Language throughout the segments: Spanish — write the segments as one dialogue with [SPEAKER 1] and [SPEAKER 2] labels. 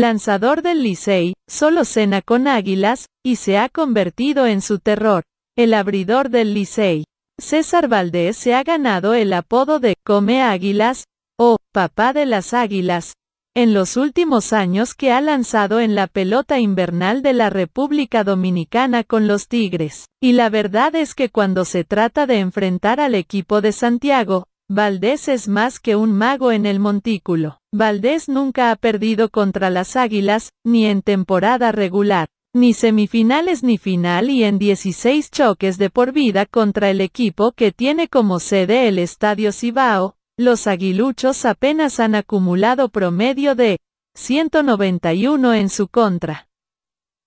[SPEAKER 1] lanzador del Licey, solo cena con águilas, y se ha convertido en su terror, el abridor del Licey. César Valdés se ha ganado el apodo de Come Águilas, o Papá de las Águilas, en los últimos años que ha lanzado en la pelota invernal de la República Dominicana con los Tigres. Y la verdad es que cuando se trata de enfrentar al equipo de Santiago, Valdés es más que un mago en el montículo. Valdés nunca ha perdido contra las Águilas, ni en temporada regular, ni semifinales ni final y en 16 choques de por vida contra el equipo que tiene como sede el Estadio Cibao, los aguiluchos apenas han acumulado promedio de 191 en su contra.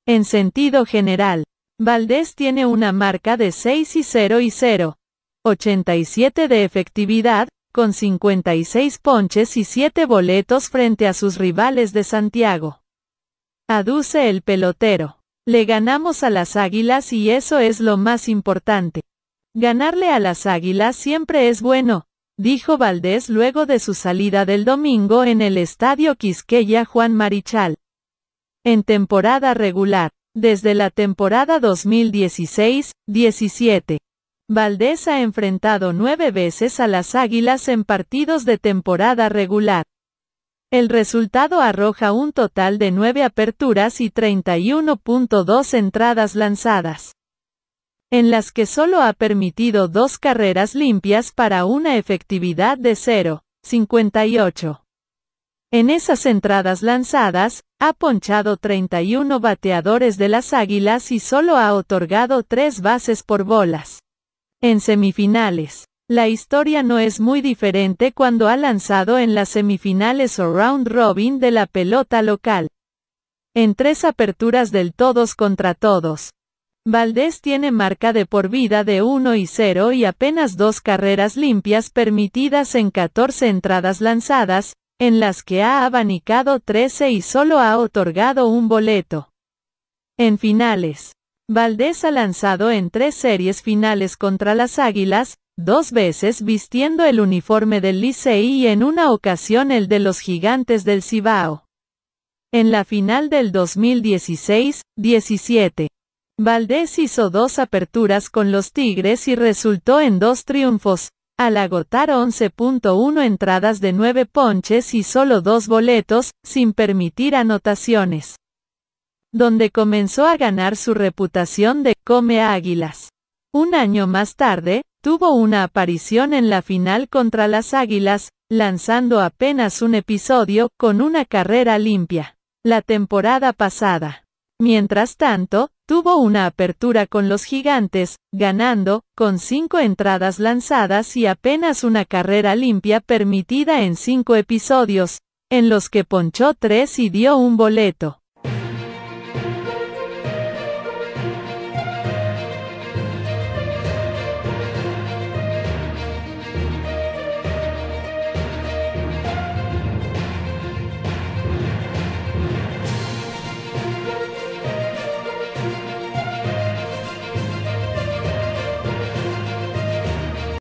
[SPEAKER 1] En sentido general, Valdés tiene una marca de 6 y 0 y 0, 87 de efectividad, con 56 ponches y 7 boletos frente a sus rivales de Santiago. Aduce el pelotero. Le ganamos a las Águilas y eso es lo más importante. Ganarle a las Águilas siempre es bueno, dijo Valdés luego de su salida del domingo en el Estadio Quisqueya Juan Marichal. En temporada regular, desde la temporada 2016-17, Valdés ha enfrentado nueve veces a las Águilas en partidos de temporada regular. El resultado arroja un total de nueve aperturas y 31.2 entradas lanzadas, en las que solo ha permitido dos carreras limpias para una efectividad de 0.58. En esas entradas lanzadas, ha ponchado 31 bateadores de las Águilas y solo ha otorgado tres bases por bolas. En semifinales. La historia no es muy diferente cuando ha lanzado en las semifinales o round robin de la pelota local. En tres aperturas del todos contra todos. Valdés tiene marca de por vida de 1 y 0 y apenas dos carreras limpias permitidas en 14 entradas lanzadas, en las que ha abanicado 13 y solo ha otorgado un boleto. En finales, Valdés ha lanzado en tres series finales contra las Águilas, dos veces vistiendo el uniforme del Licey y en una ocasión el de los Gigantes del Cibao. En la final del 2016-17, Valdés hizo dos aperturas con los Tigres y resultó en dos triunfos, al agotar 11.1 entradas de 9 ponches y solo dos boletos, sin permitir anotaciones donde comenzó a ganar su reputación de Come Águilas. Un año más tarde, tuvo una aparición en la final contra las Águilas, lanzando apenas un episodio con una carrera limpia. La temporada pasada. Mientras tanto, tuvo una apertura con los gigantes, ganando, con cinco entradas lanzadas y apenas una carrera limpia permitida en cinco episodios, en los que ponchó tres y dio un boleto.